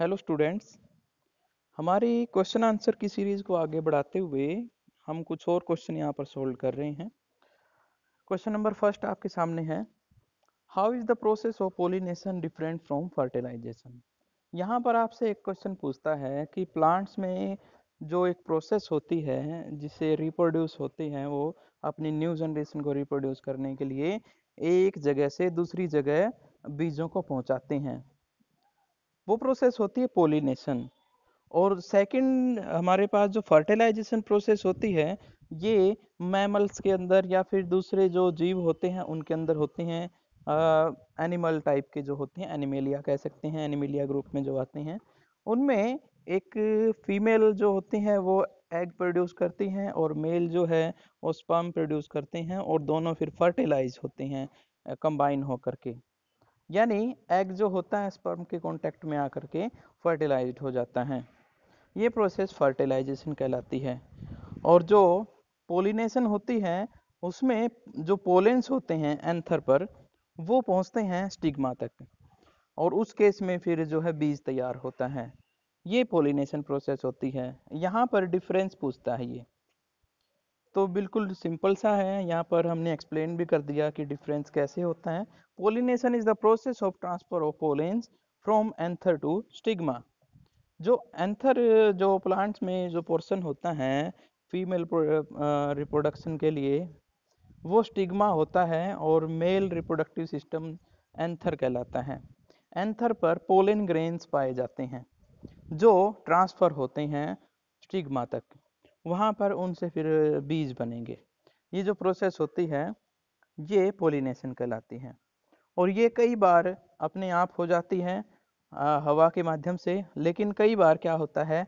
Hello students हमारी question answer की series को आगे बढ़ाते हुए हम कुछ और क्वेश्चन यहाँ पर सोल्व कर रहे हैं क्वेश्चन नंबर फर्स्ट आपके सामने है how is the process of pollination different from fertilization यहाँ पर आपसे एक क्वेश्चन पूछता है कि प्लांट्स में जो एक प्रोसेस होती है जिसे रिप्रोड्यूस होती हैं वो अपनी न्यू जनरेशन को रिप्रोड्यूस करने के लिए एक जगह से दूसरी जगह बीजों को पहुँचाते हैं वो प्रोसेस होती है पोलिनेशन और सेकंड हमारे पास जो फर्टिलाइजेशन प्रोसेस होती है ये मैमल्स के अंदर या फिर दूसरे जो जीव होते हैं उनके अंदर होते हैं एनिमल टाइप के जो होते हैं एनिमेलिया कह सकते हैं एनिमेलिया ग्रुप में जो आते हैं उनमें एक फीमेल जो होती हैं वो एग प्रोड्यूस करती हैं और मेल जो है वो स्पर्म प्रोड्यूस करते हैं और दोनों फिर फर्टिलाइज होते हैं कंबाइन होकर के यानी एग जो होता है स्पर्म के कॉन्टैक्ट में आकर के फर्टिलाइज हो जाता है ये प्रोसेस फर्टिलाइजेशन कहलाती है और जो पोलिनेशन होती है उसमें जो पोलेंस होते हैं एंथर पर वो पहुंचते हैं स्टिग्मा तक और उस केस में फिर जो है बीज तैयार होता है ये पोलिनेशन प्रोसेस होती है यहाँ पर डिफरेंस पूछता है ये तो बिल्कुल सिंपल सा है यहाँ पर हमने एक्सप्लेन भी कर दिया कि डिफरेंस कैसे होता है pollination is the process of transfer of pollens from anther to stigma जो एंथर जो प्लांट्स में जो पोर्शन होता है फीमेल रिप्रोडक्शन के लिए वो स्टिग्मा होता है और मेल रिप्रोडक्टिव सिस्टम एंथर कहलाता है एंथर पर पोलिन ग्रेन्स पाए जाते हैं जो ट्रांसफ़र होते हैं स्टिग्मा तक वहाँ पर उनसे फिर बीज बनेंगे ये जो प्रोसेस होती है ये पोलिनेशन कहलाती है और ये कई बार अपने आप हो जाती है हवा के माध्यम से लेकिन कई बार क्या होता है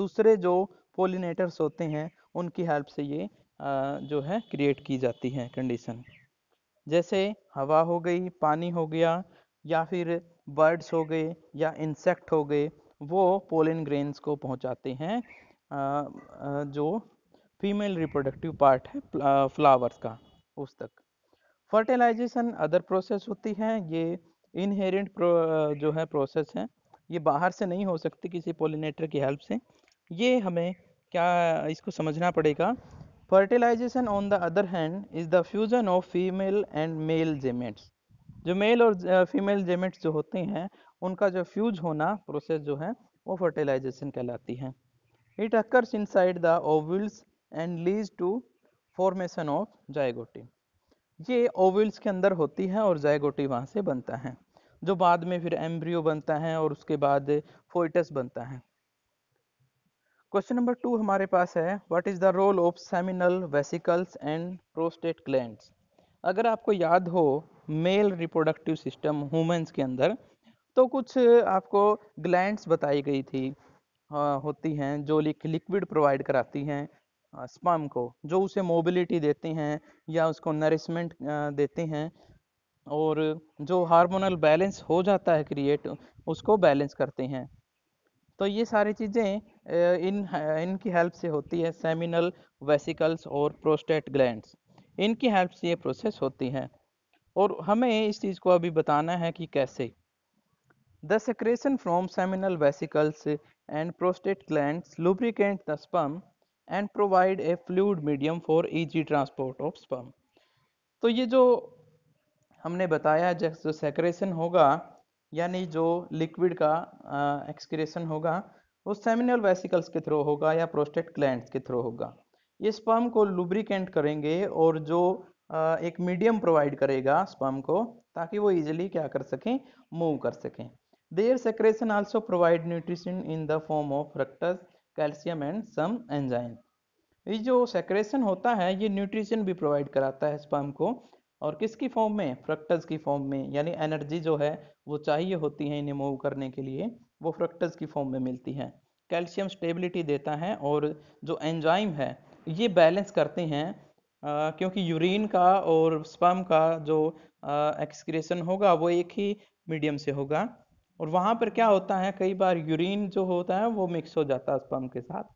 दूसरे जो पोलिनेटर्स होते हैं उनकी हेल्प से ये आ, जो है क्रिएट की जाती है कंडीशन जैसे हवा हो गई पानी हो गया या फिर बर्ड्स हो गए या इंसेक्ट हो गए वो पोलिन ग्रेन्स को पहुंचाते हैं जो फीमेल रिप्रोडक्टिव पार्ट है फ्लावर्स का उस तक फर्टिलाइजेशन अदर प्रोसेस होती है ये इनहेरेंट जो है प्रोसेस है ये बाहर से नहीं हो सकती किसी पोलिनेटर की हेल्प से ये हमें क्या इसको समझना पड़ेगा fertilization on the other hand is the fusion of female and male gametes जो मेल और फीमेल जेमेट्स जो होते हैं उनका जो फ्यूज होना प्रोसेस जो है वो फर्टिलाइजेशन कहलाती है It occurs inside the ovules and leads to formation of zygote. ये ओविल्स के अंदर होती है और जायगोटी वहाँ से बनता है जो बाद में फिर एम्ब्रियो बनता है और उसके बाद फोइटस बनता है क्वेश्चन नंबर टू हमारे पास है what is the role of seminal vesicles and prostate glands अगर आपको याद हो मेल रिप्रोडक्टिव सिस्टम ह्यूमंस के अंदर तो कुछ आपको ग्लैंड्स बताई गई थी होती हैं जो लिक्विड प्रोवाइड कराती हैं स्पर्म को जो उसे मोबिलिटी देते हैं या उसको नरिशमेंट देते हैं और जो हार्मोनल बैलेंस हो जाता है क्रिएट उसको बैलेंस करते हैं तो ये सारी चीज़ें इन इनकी हेल्प से होती है सेमिनल वेसिकल्स और प्रोस्टेट ग्लैंड इनकी हेल्प से ये प्रोसेस होती है और हमें इस चीज़ को अभी बताना है कि कैसे the secretion from seminal vesicles and prostate glands lubricate the sperm and provide a fluid medium for easy transport of sperm. तो ये जो हमने बताया जो सेक्रेशन होगा यानी जो लिक्विड का एक्सक्रेशन होगा वो सेमिनल वेसिकल्स के थ्रू होगा या प्रोस्टेट ग्लैंड के थ्रू होगा ये स्पर्म को लुब्रिकेंट करेंगे और जो आ, एक मीडियम प्रोवाइड करेगा स्पर्म को ताकि वो इजीली क्या कर सकें मूव कर सकें Their secretion also provide nutrition in the form of fructose, calcium and some enzyme ये जो सेक्रेशन होता है ये न्यूट्रिशन भी प्रोवाइड कराता है स्पर्म को और किसकी फॉर्म में फ्रक्टस की फॉर्म में यानी एनर्जी जो है वो चाहिए होती है इन्हें मूव करने के लिए वो फ्रक्टस की फॉर्म में मिलती है कैल्शियम स्टेबिलिटी देता है और जो एंजाइम है ये बैलेंस करते हैं आ, क्योंकि यूरिन का और स्पर्म का जो एक्सक्रेशन होगा वो एक ही मीडियम से होगा और वहां पर क्या होता है कई बार यूरिन जो होता है वो मिक्स हो जाता है स्पम के साथ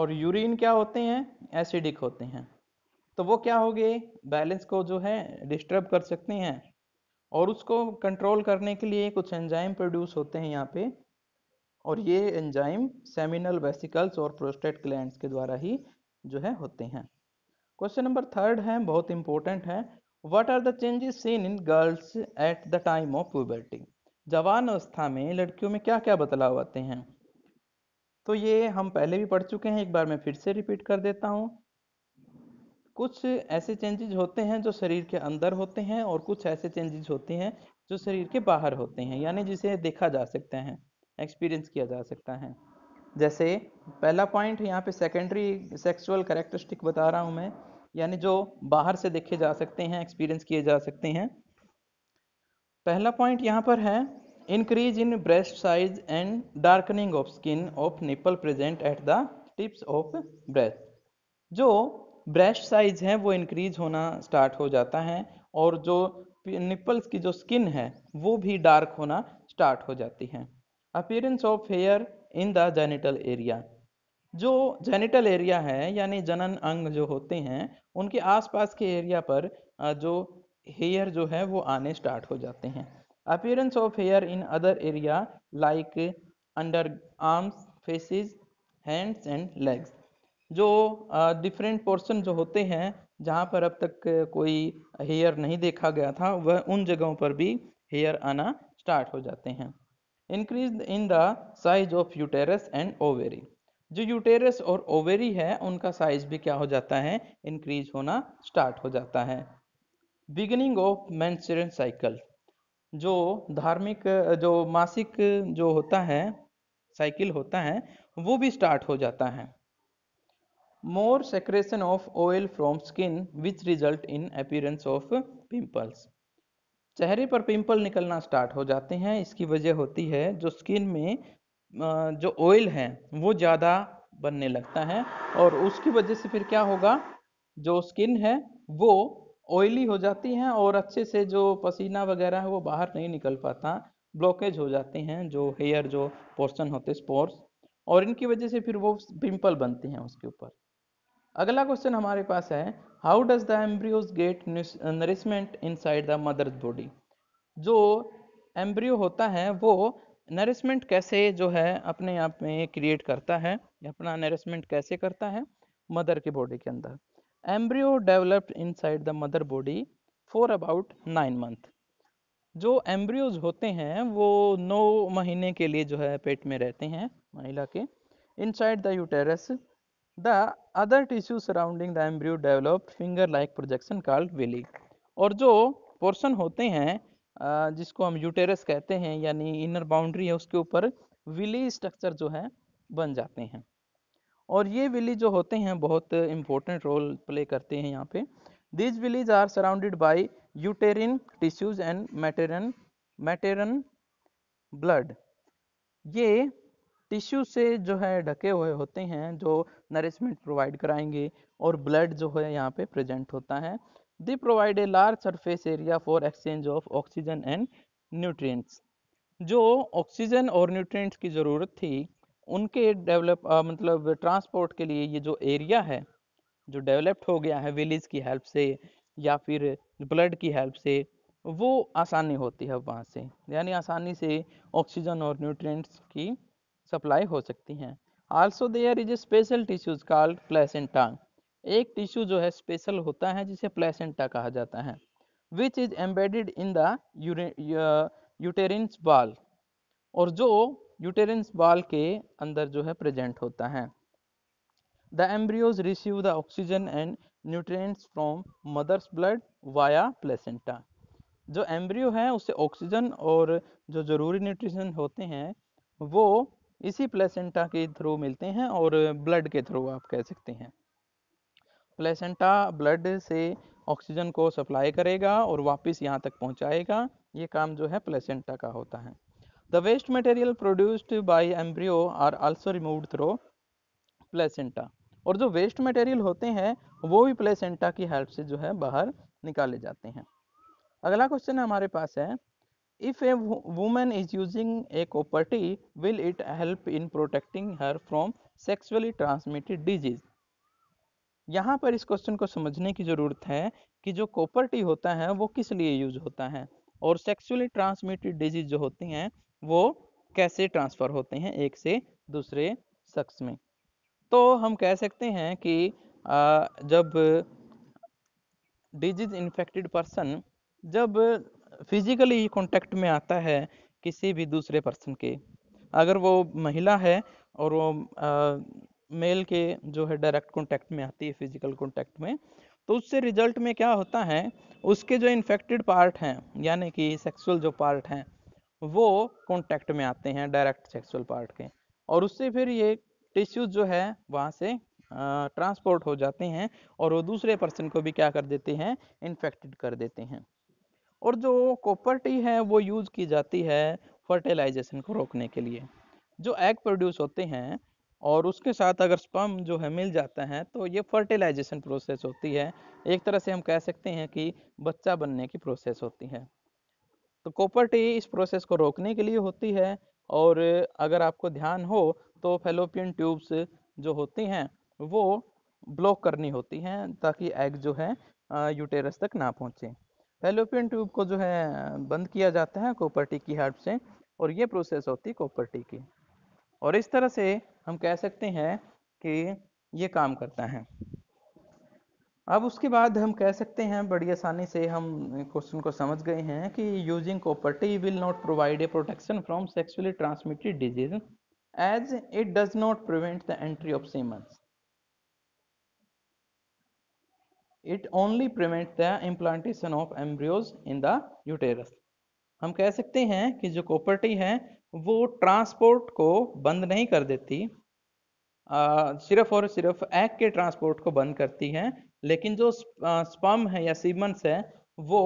और यूरिन क्या होते हैं एसिडिक होते हैं तो वो क्या हो गए बैलेंस को जो है डिस्टर्ब कर सकते हैं और उसको कंट्रोल करने के लिए कुछ एंजाइम प्रोड्यूस होते हैं यहाँ पे और ये एंजाइम सेमिनल वेसिकल्स और प्रोस्टेट ग्लैंड्स के द्वारा ही जो है होते हैं क्वेश्चन नंबर थर्ड है बहुत इंपॉर्टेंट है what are the changes seen in girls at the time of puberty जवान अवस्था में लड़कियों में क्या क्या बदलाव आते हैं तो ये हम पहले भी पढ़ चुके हैं एक बार मैं फिर से रिपीट कर देता हूँ कुछ ऐसे चेंजेज होते हैं जो शरीर के अंदर होते हैं और कुछ ऐसे चेंजेज होते हैं जो शरीर के बाहर होते हैं यानी जिसे देखा जा सकते हैं एक्सपीरियंस किया जा सकता है जैसे पहला पॉइंट यहाँ पे सेकेंडरी सेक्सुअल करेक्टरिस्टिक बता रहा हूँ मैं यानी जो बाहर से देखे जा सकते हैं एक्सपीरियंस किए जा सकते हैं पहला पॉइंट यहाँ पर है increase in breast size and darkening of skin of nipple present at the tips of breast जो ब्रेस्ट साइज है वो इंक्रीज होना स्टार्ट हो जाता है और जो निपल्स की जो स्किन है वो भी डार्क होना स्टार्ट हो जाती है appearance of hair in the genital area जो जेनिटल एरिया है यानी जनन अंग जो होते हैं उनके आसपास के एरिया पर जो हेयर जो है वो आने स्टार्ट हो जाते हैं appearance of hair in other area like under arms faces hands and legs जो डिफरेंट uh, पोर्शन जो होते हैं जहाँ पर अब तक कोई हेयर नहीं देखा गया था वह उन जगहों पर भी हेयर आना स्टार्ट हो जाते हैं increase in the size of uterus and ovary जो यूटेरस और ओवेरी है उनका साइज भी क्या हो जाता है इंक्रीज होना स्टार्ट हो जाता है बिगिनिंग ऑफ मैं साइकिल जो धार्मिक जो मासिक जो होता है साइकिल होता है वो भी स्टार्ट हो जाता है more secretion of oil from skin which result in appearance of pimples चेहरे पर पिंपल निकलना स्टार्ट हो जाते हैं इसकी वजह होती है जो स्किन में जो ऑयल है वो ज़्यादा बनने लगता है और उसकी वजह से फिर क्या होगा जो स्किन है वो ऑयली हो जाती हैं और अच्छे से जो पसीना वगैरह है वो बाहर नहीं निकल पाता ब्लॉकेज हो जाते हैं जो हेयर जो पोर्शन होते स्पोर्स और इनकी वजह से फिर वो पिंपल बनती हैं उसके ऊपर अगला क्वेश्चन हमारे पास है how does the embryos get nourishment inside the mother's body जो एम्ब्रियो होता है वो नरिशमेंट कैसे जो है अपने आप में क्रिएट करता है अपना नरिशमेंट कैसे करता है मदर की बॉडी के अंदर developed inside the mother body for about nine month जो एम्ब्रियोज होते हैं वो नौ महीने के लिए जो है पेट में रहते हैं महिला के inside the uterus the other tissue surrounding the embryo developed finger like projection called villi और जो पोर्शन होते हैं जिसको हम यूटेरस कहते हैं यानी इनर बाउंड्री है उसके ऊपर विली स्ट्रक्चर जो है बन जाते हैं और ये विलेज जो होते हैं बहुत इंपॉर्टेंट रोल प्ले करते हैं यहाँ पे this villi are surrounded by uterine tissues and maternal maternal blood ये टिश्यू से जो है ढके हुए होते हैं जो नरिशमेंट प्रोवाइड कराएंगे और ब्लड जो है यहाँ पे प्रेजेंट होता है they provide a large surface area for exchange of oxygen and nutrients जो ऑक्सीजन और न्यूट्रिएंट्स की ज़रूरत थी उनके डेवलप मतलब ट्रांसपोर्ट के लिए ये जो एरिया है जो डेवलप्ड हो गया है विलेज की हेल्प से या फिर ब्लड की हेल्प से वो आसानी होती है वहाँ से यानी आसानी से ऑक्सीजन और न्यूट्रिएंट्स की सप्लाई हो सकती हैं also there is a special tissues called placenta एक टिश्यू जो है स्पेशल होता है जिसे प्लेसेंटा कहा जाता है which is embedded in the uterine wall और जो यूटेरस बाल के अंदर जो है प्रेजेंट होता है the embryos receive the oxygen and nutrients from mother's blood via placenta जो एम्ब्रियो है उसे ऑक्सीजन और जो ज़रूरी न्यूट्रिशन होते हैं वो इसी प्लेसेंटा के थ्रू मिलते हैं और ब्लड के थ्रू आप कह सकते हैं प्लेसेंटा ब्लड से ऑक्सीजन को सप्लाई करेगा और वापस यहाँ तक पहुँचाएगा ये काम जो है प्लेसेंटा का होता है The waste material produced by embryo are also removed through placenta. और जो वेस्ट मटेरियल होते हैं वो भी प्लेसेंटा की हेल्प से जो है बाहर निकाले जाते हैं अगला क्वेश्चन हमारे पास है if a women is using a copper T will it help in protecting her from sexually transmitted disease यहाँ पर इस क्वेश्चन को समझने की ज़रूरत है कि जो कॉपर्टी होता है वो किस लिए यूज होता है और सेक्सुअली ट्रांसमिटेड डिजीज जो होती हैं वो कैसे ट्रांसफ़र होते हैं एक से दूसरे शख्स में तो हम कह सकते हैं कि जब डिजीज इन्फेक्टेड पर्सन जब फिजिकली कांटेक्ट में आता है किसी भी दूसरे पर्सन के अगर वो महिला है और वो मेल के जो है डायरेक्ट कांटेक्ट में आती है फिजिकल कांटेक्ट में तो उससे रिजल्ट में क्या होता है उसके जो इन्फेक्टेड पार्ट हैं यानी कि सेक्सुअल जो पार्ट हैं वो कॉन्टैक्ट में आते हैं डायरेक्ट सेक्सुअल पार्ट के और उससे फिर ये टिश्यूज जो है वहाँ से ट्रांसपोर्ट हो जाते हैं और वो दूसरे पर्सन को भी क्या कर देते हैं इन्फेक्टेड कर देते हैं और जो कॉपर्टी है वो यूज़ की जाती है फर्टिलाइजेशन को रोकने के लिए जो एग प्रोड्यूस होते हैं और उसके साथ अगर स्पम जो है मिल जाता है तो ये फर्टिलाइजेशन प्रोसेस होती है एक तरह से हम कह सकते हैं कि बच्चा बनने की प्रोसेस होती है तो कॉपर टी इस प्रोसेस को रोकने के लिए होती है और अगर आपको ध्यान हो तो फेलोपियन ट्यूब्स जो होती हैं वो ब्लॉक करनी होती हैं ताकि एग जो है यूटेरस तक ना पहुँचे फेलोपियन ट्यूब को जो है बंद किया जाता है कॉपर्टी की हेल्प से और ये प्रोसेस होती है कॉपर्टी की और इस तरह से हम कह सकते हैं कि ये काम करता है अब उसके बाद हम कह सकते हैं बड़ी आसानी से हम क्वेश्चन को समझ गए हैं कि using copper T will not provide a protection from sexually transmitted disease as it does not prevent the entry of semens it only prevent the implantation of embryos in the uterus हम कह सकते हैं कि जो कॉपर्टी है वो transport को बंद नहीं कर देती आ, सिर्फ और सिर्फ एग के ट्रांसपोर्ट को बंद करती है लेकिन जो स्पम है या सीमंस है वो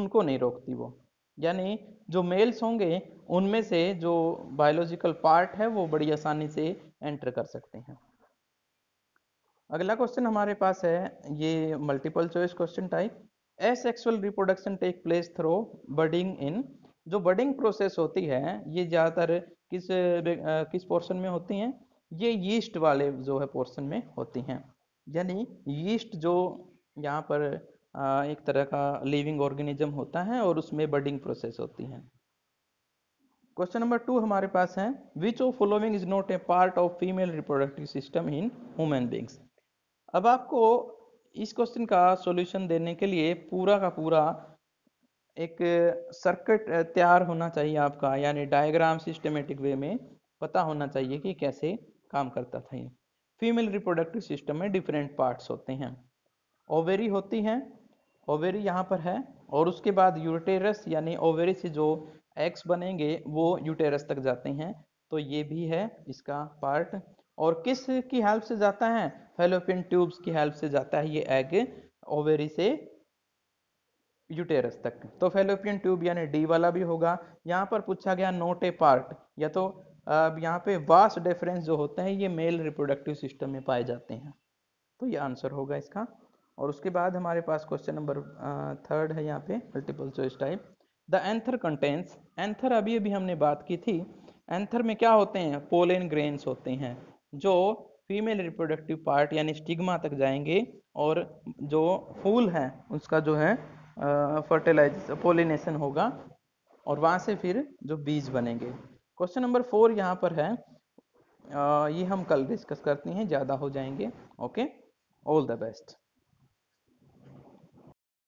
उनको नहीं रोकती वो यानी जो मेल्स होंगे उनमें से जो बायोलॉजिकल पार्ट है वो बड़ी आसानी से एंटर कर सकते हैं अगला क्वेश्चन हमारे पास है ये multiple choice question type asexual reproduction take place through budding in जो बर्डिंग प्रोसेस होती है ये ज़्यादातर किस किस पोर्शन में होती हैं ये यीस्ट वाले जो है पोर्शन में होती हैं यानी यीस्ट जो यहाँ पर एक तरह का लिविंग ऑर्गेनिज्म होता है और उसमें बर्डिंग प्रोसेस होती है क्वेश्चन नंबर टू हमारे पास है which of following is not a part of female reproductive system in human beings अब आपको इस क्वेश्चन का सॉल्यूशन देने के लिए पूरा का पूरा एक सर्किट तैयार होना चाहिए आपका यानी डायग्राम सिस्टमेटिक वे में पता होना चाहिए कि कैसे काम करता था ये फीमेल रिप्रोडक्टिव सिस्टम में डिफरेंट पार्ट्स होते हैं ओवेरी होती हैं ओवेरी यहाँ पर है और उसके बाद यूटेरस यानी ओवेरी से जो एक्स बनेंगे वो यूटेरस तक जाते हैं तो ये भी है इसका पार्ट और किस की हेल्प से जाता है फेलोपियन ट्यूब्स की हेल्प से जाता है ये एग ओवेरी से यूटेरस तक तो फेलोपियन ट्यूब यानी डी वाला भी होगा यहाँ पर पूछा गया नोट ए पार्ट या तो यहाँ पे वास्ट डिफरेंस जो होते हैं ये मेल रिप्रोडक्टिव सिस्टम में पाए जाते हैं तो ये आंसर होगा इसका और उसके बाद हमारे पास क्वेश्चन नंबर थर्ड है यहाँ पे multiple choice type the anther contents anther अभी अभी हमने बात की थी एंथर में क्या होते हैं पोलन ग्रेन्स होते हैं जो फीमेल रिप्रोडक्टिव पार्ट यानी स्टिग्मा तक जाएंगे और जो फूल है उसका जो है फर्टिलाइज पोलिनेशन होगा और वहाँ से फिर जो बीज बनेंगे क्वेश्चन नंबर फोर यहाँ पर है आ, ये हम कल डिस्कस करते हैं ज़्यादा हो जाएंगे ओके ऑल द बेस्ट